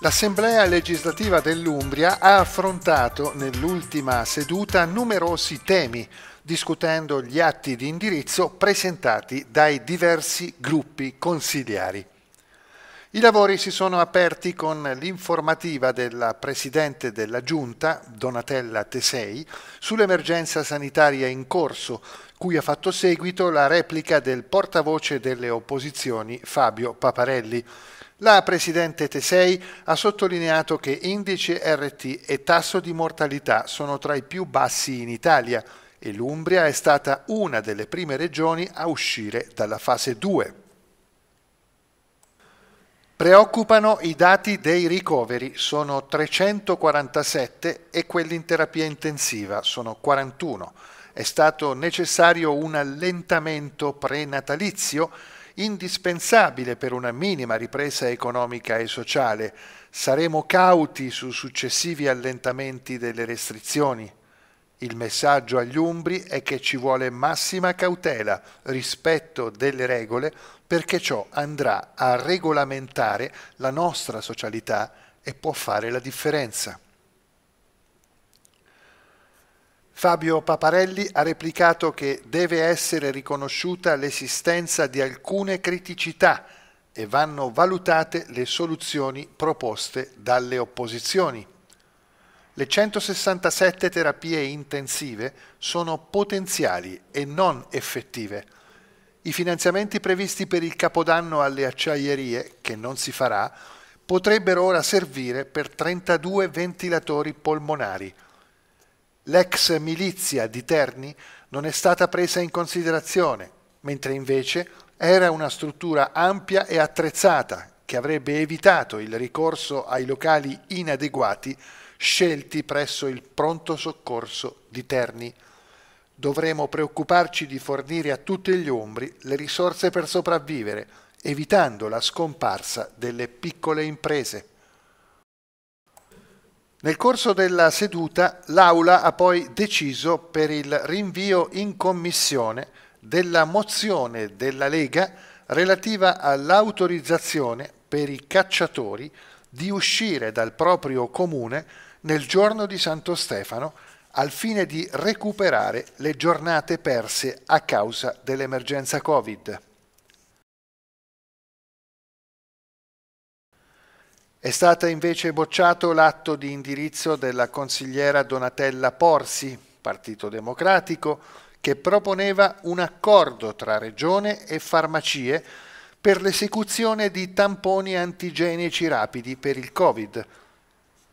L'Assemblea legislativa dell'Umbria ha affrontato nell'ultima seduta numerosi temi, discutendo gli atti di indirizzo presentati dai diversi gruppi consigliari. I lavori si sono aperti con l'informativa della Presidente della Giunta, Donatella Tesei, sull'emergenza sanitaria in corso, cui ha fatto seguito la replica del portavoce delle opposizioni Fabio Paparelli. La Presidente Tesei ha sottolineato che indice RT e tasso di mortalità sono tra i più bassi in Italia e l'Umbria è stata una delle prime regioni a uscire dalla fase 2. Preoccupano i dati dei ricoveri, sono 347 e quelli in terapia intensiva sono 41. È stato necessario un allentamento prenatalizio indispensabile per una minima ripresa economica e sociale. Saremo cauti su successivi allentamenti delle restrizioni. Il messaggio agli umbri è che ci vuole massima cautela, rispetto delle regole, perché ciò andrà a regolamentare la nostra socialità e può fare la differenza. Fabio Paparelli ha replicato che deve essere riconosciuta l'esistenza di alcune criticità e vanno valutate le soluzioni proposte dalle opposizioni. Le 167 terapie intensive sono potenziali e non effettive. I finanziamenti previsti per il capodanno alle acciaierie, che non si farà, potrebbero ora servire per 32 ventilatori polmonari. L'ex milizia di Terni non è stata presa in considerazione, mentre invece era una struttura ampia e attrezzata che avrebbe evitato il ricorso ai locali inadeguati scelti presso il pronto soccorso di Terni. Dovremo preoccuparci di fornire a tutti gli ombri le risorse per sopravvivere, evitando la scomparsa delle piccole imprese. Nel corso della seduta l'Aula ha poi deciso per il rinvio in commissione della mozione della Lega relativa all'autorizzazione per i cacciatori di uscire dal proprio comune nel giorno di Santo Stefano al fine di recuperare le giornate perse a causa dell'emergenza Covid. È stato invece bocciato l'atto di indirizzo della consigliera Donatella Porsi, Partito Democratico, che proponeva un accordo tra regione e farmacie per l'esecuzione di tamponi antigenici rapidi per il Covid,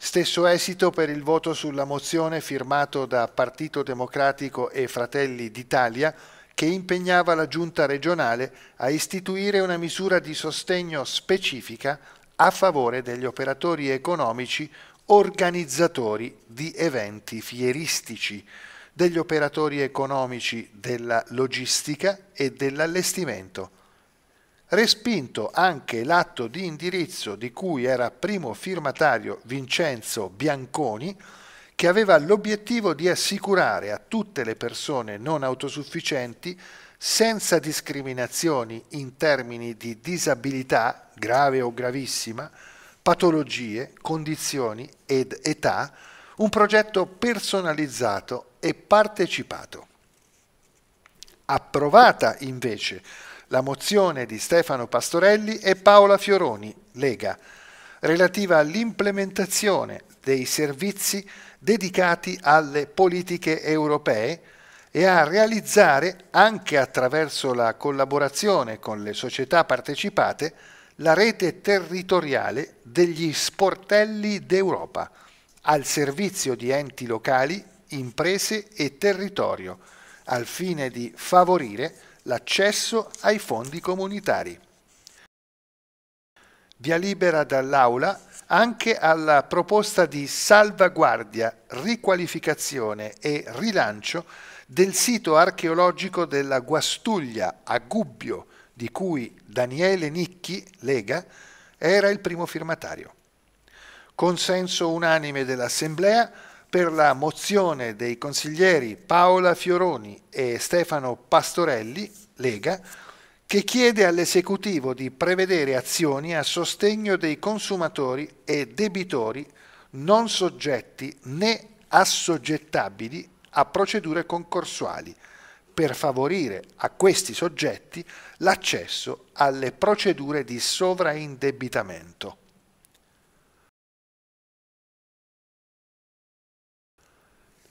Stesso esito per il voto sulla mozione firmato da Partito Democratico e Fratelli d'Italia che impegnava la giunta regionale a istituire una misura di sostegno specifica a favore degli operatori economici organizzatori di eventi fieristici, degli operatori economici della logistica e dell'allestimento respinto anche l'atto di indirizzo di cui era primo firmatario Vincenzo Bianconi, che aveva l'obiettivo di assicurare a tutte le persone non autosufficienti, senza discriminazioni in termini di disabilità grave o gravissima, patologie, condizioni ed età, un progetto personalizzato e partecipato. Approvata invece la mozione di Stefano Pastorelli e Paola Fioroni, Lega, relativa all'implementazione dei servizi dedicati alle politiche europee e a realizzare, anche attraverso la collaborazione con le società partecipate, la rete territoriale degli sportelli d'Europa, al servizio di enti locali, imprese e territorio, al fine di favorire l'accesso ai fondi comunitari. Via libera dall'Aula anche alla proposta di salvaguardia, riqualificazione e rilancio del sito archeologico della Guastuglia a Gubbio, di cui Daniele Nicchi, Lega, era il primo firmatario. Consenso unanime dell'Assemblea per la mozione dei consiglieri Paola Fioroni e Stefano Pastorelli, Lega, che chiede all'esecutivo di prevedere azioni a sostegno dei consumatori e debitori non soggetti né assoggettabili a procedure concorsuali per favorire a questi soggetti l'accesso alle procedure di sovraindebitamento.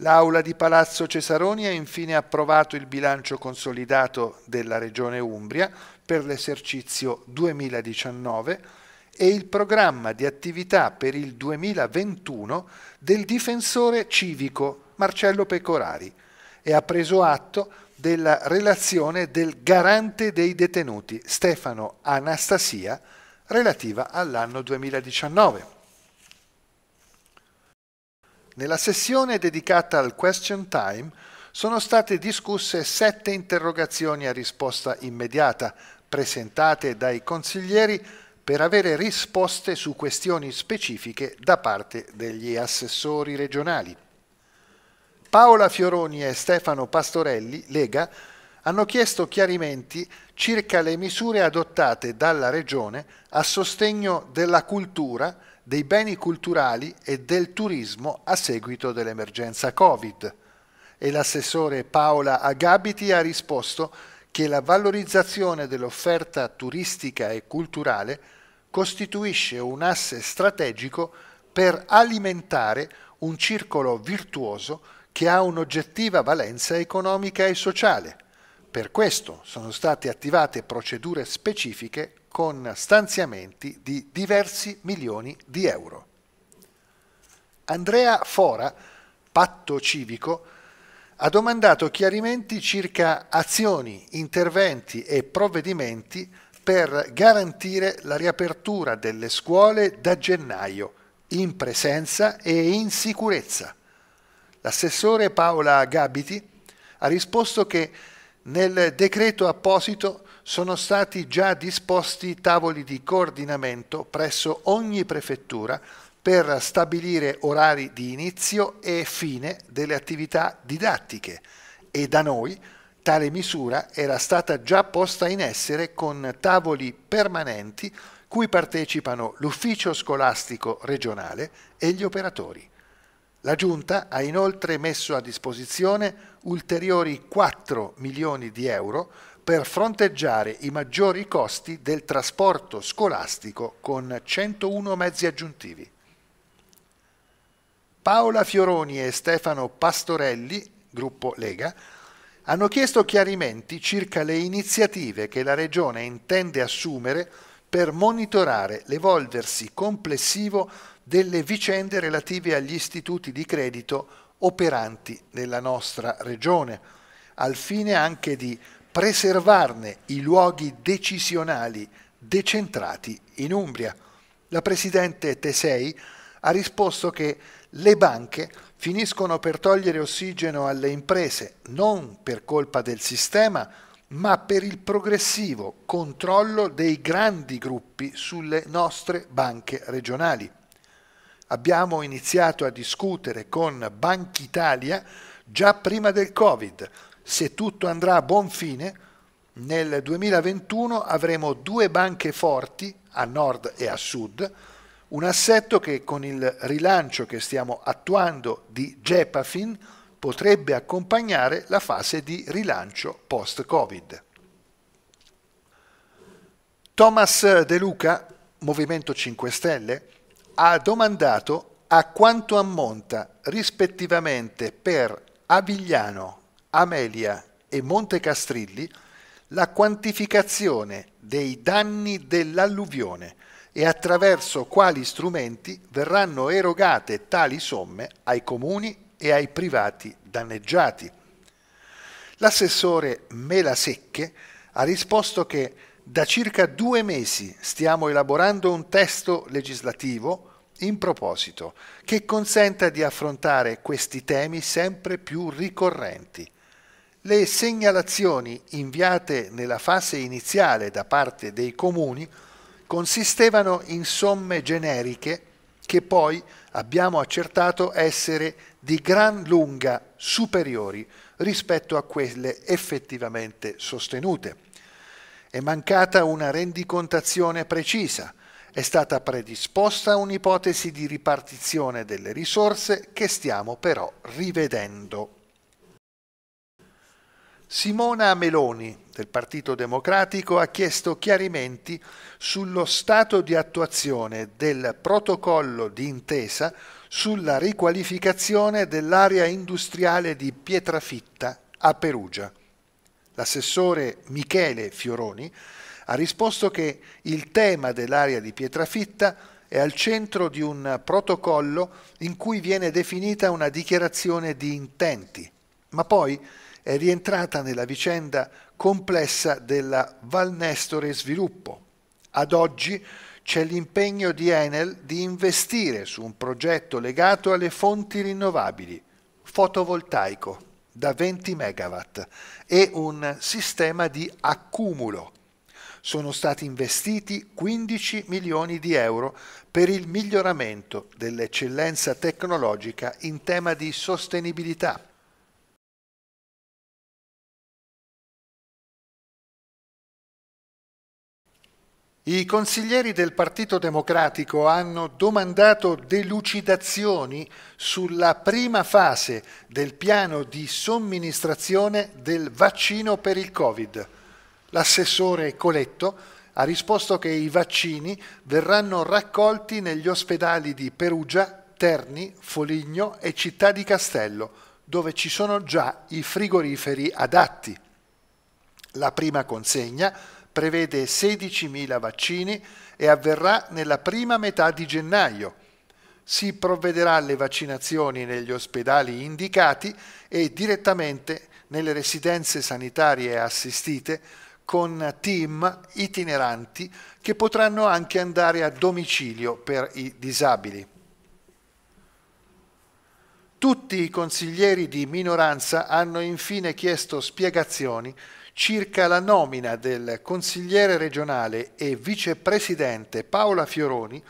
L'Aula di Palazzo Cesaroni ha infine approvato il bilancio consolidato della Regione Umbria per l'esercizio 2019 e il programma di attività per il 2021 del difensore civico Marcello Pecorari e ha preso atto della relazione del garante dei detenuti Stefano Anastasia relativa all'anno 2019. Nella sessione dedicata al question time sono state discusse sette interrogazioni a risposta immediata presentate dai consiglieri per avere risposte su questioni specifiche da parte degli assessori regionali. Paola Fioroni e Stefano Pastorelli, Lega, hanno chiesto chiarimenti circa le misure adottate dalla Regione a sostegno della cultura dei beni culturali e del turismo a seguito dell'emergenza Covid. E l'assessore Paola Agabiti ha risposto che la valorizzazione dell'offerta turistica e culturale costituisce un asse strategico per alimentare un circolo virtuoso che ha un'oggettiva valenza economica e sociale. Per questo sono state attivate procedure specifiche con stanziamenti di diversi milioni di euro. Andrea Fora, patto civico, ha domandato chiarimenti circa azioni, interventi e provvedimenti per garantire la riapertura delle scuole da gennaio, in presenza e in sicurezza. L'assessore Paola Gabiti ha risposto che nel decreto apposito sono stati già disposti tavoli di coordinamento presso ogni prefettura per stabilire orari di inizio e fine delle attività didattiche e da noi tale misura era stata già posta in essere con tavoli permanenti cui partecipano l'ufficio scolastico regionale e gli operatori. La Giunta ha inoltre messo a disposizione ulteriori 4 milioni di euro per fronteggiare i maggiori costi del trasporto scolastico con 101 mezzi aggiuntivi. Paola Fioroni e Stefano Pastorelli, gruppo Lega, hanno chiesto chiarimenti circa le iniziative che la Regione intende assumere per monitorare l'evolversi complessivo delle vicende relative agli istituti di credito operanti nella nostra Regione, al fine anche di preservarne i luoghi decisionali decentrati in Umbria. La Presidente Tesei ha risposto che le banche finiscono per togliere ossigeno alle imprese non per colpa del sistema, ma per il progressivo controllo dei grandi gruppi sulle nostre banche regionali. Abbiamo iniziato a discutere con Banca Italia già prima del Covid se tutto andrà a buon fine, nel 2021 avremo due banche forti a nord e a sud, un assetto che con il rilancio che stiamo attuando di Gepafin potrebbe accompagnare la fase di rilancio post-Covid. Thomas De Luca, Movimento 5 Stelle, ha domandato a quanto ammonta rispettivamente per Avigliano Amelia e Montecastrilli la quantificazione dei danni dell'alluvione e attraverso quali strumenti verranno erogate tali somme ai comuni e ai privati danneggiati. L'assessore Melasecche ha risposto che da circa due mesi stiamo elaborando un testo legislativo in proposito che consenta di affrontare questi temi sempre più ricorrenti le segnalazioni inviate nella fase iniziale da parte dei comuni consistevano in somme generiche che poi abbiamo accertato essere di gran lunga superiori rispetto a quelle effettivamente sostenute. È mancata una rendicontazione precisa, è stata predisposta un'ipotesi di ripartizione delle risorse che stiamo però rivedendo. Simona Meloni del Partito Democratico ha chiesto chiarimenti sullo stato di attuazione del protocollo di intesa sulla riqualificazione dell'area industriale di Pietrafitta a Perugia. L'assessore Michele Fioroni ha risposto che il tema dell'area di Pietrafitta è al centro di un protocollo in cui viene definita una dichiarazione di intenti, ma poi è rientrata nella vicenda complessa della Valnestore Sviluppo. Ad oggi c'è l'impegno di Enel di investire su un progetto legato alle fonti rinnovabili, fotovoltaico da 20 MW e un sistema di accumulo. Sono stati investiti 15 milioni di euro per il miglioramento dell'eccellenza tecnologica in tema di sostenibilità. I consiglieri del Partito Democratico hanno domandato delucidazioni sulla prima fase del piano di somministrazione del vaccino per il Covid. L'assessore Coletto ha risposto che i vaccini verranno raccolti negli ospedali di Perugia, Terni, Foligno e Città di Castello, dove ci sono già i frigoriferi adatti. La prima consegna prevede 16.000 vaccini e avverrà nella prima metà di gennaio. Si provvederà alle vaccinazioni negli ospedali indicati e direttamente nelle residenze sanitarie assistite con team itineranti che potranno anche andare a domicilio per i disabili. Tutti i consiglieri di minoranza hanno infine chiesto spiegazioni circa la nomina del consigliere regionale e vicepresidente Paola Fioroni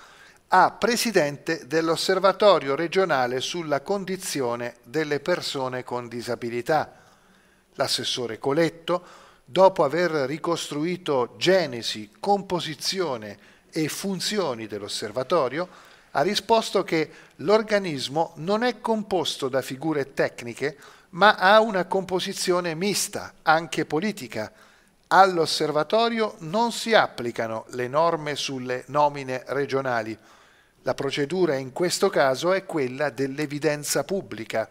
a presidente dell'osservatorio regionale sulla condizione delle persone con disabilità. L'assessore Coletto, dopo aver ricostruito genesi, composizione e funzioni dell'osservatorio, ha risposto che l'organismo non è composto da figure tecniche, ma ha una composizione mista, anche politica. All'osservatorio non si applicano le norme sulle nomine regionali. La procedura in questo caso è quella dell'evidenza pubblica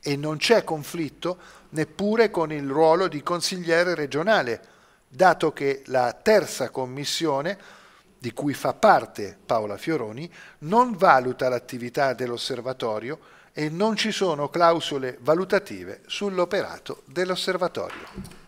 e non c'è conflitto neppure con il ruolo di consigliere regionale, dato che la terza commissione di cui fa parte Paola Fioroni, non valuta l'attività dell'osservatorio e non ci sono clausole valutative sull'operato dell'osservatorio.